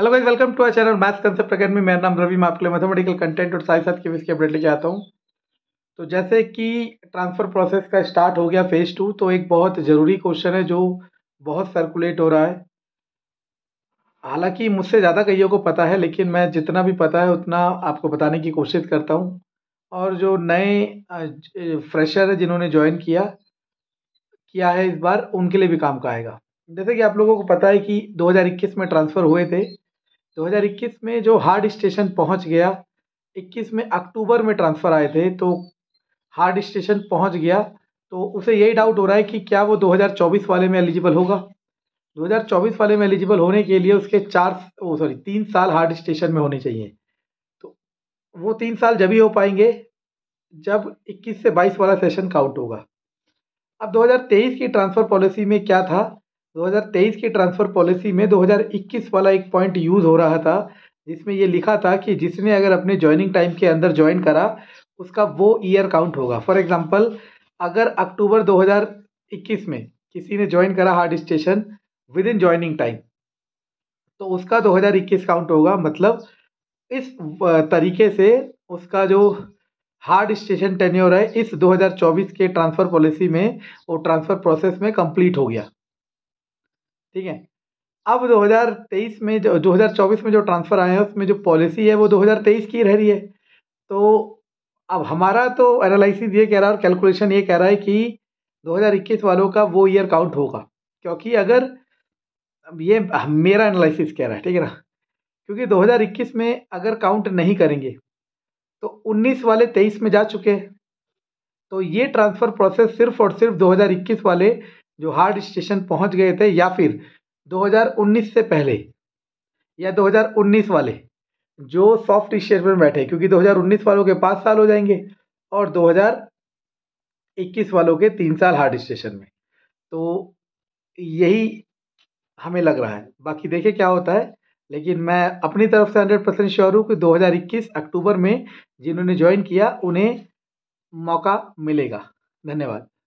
hello guys welcome to our channel maths concept में मेरा नाम रवि मैं आपके लिए मैथमेटिकल कंटेंट और साथ साथ के अपडेट लेके आता हूँ तो जैसे कि ट्रांसफ़र प्रोसेस का स्टार्ट हो गया फेज टू तो एक बहुत ज़रूरी क्वेश्चन है जो बहुत सर्कुलेट हो रहा है हालांकि मुझसे ज़्यादा कईयों को पता है लेकिन मैं जितना भी पता है उतना आपको बताने की कोशिश करता हूँ और जो नए फ्रेशर है जिन्होंने ज्वाइन किया किया है इस बार उनके लिए भी काम का आएगा जैसे कि आप लोगों को पता है कि 2021 में ट्रांसफ़र हुए थे 2021 में जो हार्ड स्टेशन पहुंच गया 21 में अक्टूबर में ट्रांसफ़र आए थे तो हार्ड स्टेशन पहुंच गया तो उसे यही डाउट हो रहा है कि क्या वो 2024 वाले में एलिजिबल होगा 2024 वाले में एलिजिबल होने के लिए उसके चार ओ सॉरी तीन साल हार्ड स्टेशन में होने चाहिए तो वो तीन साल जब ही हो पाएंगे जब 21 से 22 वाला सेशन काउंट होगा अब 2023 की ट्रांसफ़र पॉलिसी में क्या था 2023 की ट्रांसफ़र पॉलिसी में 2021 वाला एक पॉइंट यूज़ हो रहा था जिसमें ये लिखा था कि जिसने अगर अपने ज्वाइनिंग टाइम के अंदर ज्वाइन करा उसका वो ईयर काउंट होगा फॉर एग्जांपल अगर अक्टूबर 2021 में किसी ने ज्वाइन करा hard station within joining time तो उसका 2021 काउंट होगा मतलब इस तरीके से उसका जो हार्ड स्टेशन टेन्योर है इस 2024 के ट्रांसफ़र पॉलिसी में वो ट्रांसफ़र प्रोसेस में कंप्लीट हो गया ठीक है अब 2023 में जो 2024 में जो ट्रांसफ़र आए हैं उसमें जो पॉलिसी है वो 2023 की रह रही है तो अब हमारा तो एनालिसिस ये कह रहा है और कैलकुलेशन ये कह रहा है कि 2021 वालों का वो ईयर काउंट होगा क्योंकि अगर ये मेरा एनालिसिस कह रहा है ठीक है ना क्योंकि 2021 में अगर काउंट नहीं करेंगे तो 19 वाले 23 में जा चुके हैं तो ये ट्रांसफ़र प्रोसेस सिर्फ और सिर्फ 2021 वाले जो हार्ड स्टेशन पहुंच गए थे या फिर 2019 से पहले या 2019 वाले जो सॉफ्ट स्टेशन में बैठे क्योंकि 2019 वालों के पाँच साल हो जाएंगे और 2021 वालों के तीन साल हार्ड स्टेशन में तो यही हमें लग रहा है बाकी देखे क्या होता है लेकिन मैं अपनी तरफ से हंड्रेड परसेंट श्योर हूँ कि 2021 अक्टूबर में जिन्होंने ज्वाइन किया उन्हें मौका मिलेगा धन्यवाद